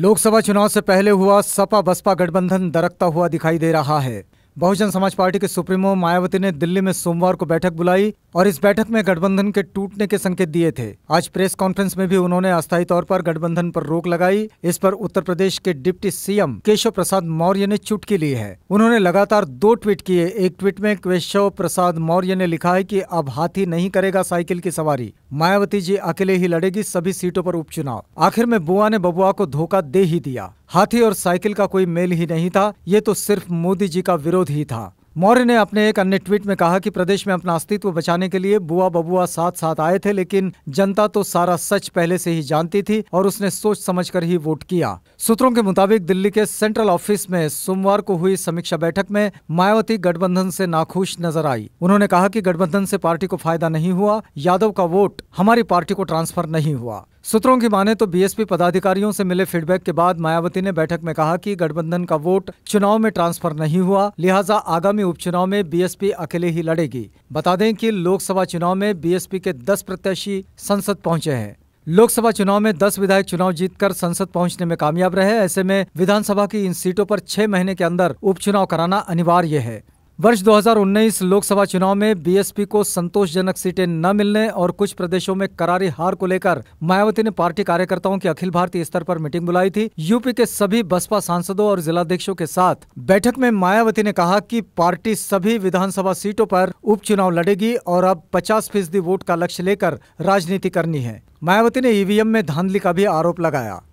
लोकसभा चुनाव से पहले हुआ सपा बसपा गठबंधन दरकता हुआ दिखाई दे रहा है बहुजन समाज पार्टी के सुप्रीमो मायावती ने दिल्ली में सोमवार को बैठक बुलाई और इस बैठक में गठबंधन के टूटने के संकेत दिए थे आज प्रेस कॉन्फ्रेंस में भी उन्होंने अस्थायी तौर पर गठबंधन पर रोक लगाई इस पर उत्तर प्रदेश के डिप्टी सीएम केशव प्रसाद मौर्य ने चुटकी ली है उन्होंने लगातार दो ट्वीट किए एक ट्वीट में केशव प्रसाद मौर्य ने लिखा है की अब हाथी नहीं करेगा साइकिल की सवारी मायावती जी अकेले ही लड़ेगी सभी सीटों पर उपचुनाव आखिर में बुआ ने बबुआ को धोखा दे ही दिया हाथी और साइकिल का कोई मेल ही नहीं था ये तो सिर्फ मोदी जी का विरोध ही था मौर्य ने अपने एक अन्य ट्वीट में कहा कि प्रदेश में अपना अस्तित्व बचाने के लिए बुआ बबुआ साथ साथ आए थे लेकिन जनता तो सारा सच पहले से ही जानती थी और उसने सोच समझकर ही वोट किया सूत्रों के मुताबिक दिल्ली के सेंट्रल ऑफिस में सोमवार को हुई समीक्षा बैठक में मायावती गठबंधन से नाखुश नजर आई उन्होंने कहा कि गठबंधन से पार्टी को फायदा नहीं हुआ यादव का वोट हमारी पार्टी को ट्रांसफर नहीं हुआ सूत्रों की माने तो बीएसपी पदाधिकारियों से मिले फीडबैक के बाद मायावती ने बैठक में कहा कि गठबंधन का वोट चुनाव में ट्रांसफर नहीं हुआ लिहाजा आगामी उपचुनाव में बीएसपी अकेले ही लड़ेगी बता दें कि लोकसभा चुनाव में बीएसपी के 10 प्रत्याशी संसद पहुंचे हैं लोकसभा चुनाव में 10 विधायक चुनाव जीतकर संसद पहुंचने में कामयाब रहे ऐसे में विधानसभा की इन सीटों पर छह महीने के अंदर उपचुनाव कराना अनिवार्य है वर्ष 2019 लोकसभा चुनाव में बीएसपी को संतोषजनक सीटें न मिलने और कुछ प्रदेशों में करारी हार को लेकर मायावती ने पार्टी कार्यकर्ताओं की अखिल भारतीय स्तर पर मीटिंग बुलाई थी यूपी के सभी बसपा सांसदों और जिलाध्यक्षों के साथ बैठक में मायावती ने कहा कि पार्टी सभी विधानसभा सीटों पर उपचुनाव लड़ेगी और अब पचास फीसदी वोट का लक्ष्य लेकर राजनीति करनी है मायावती ने ईवीएम में धांधली का भी आरोप लगाया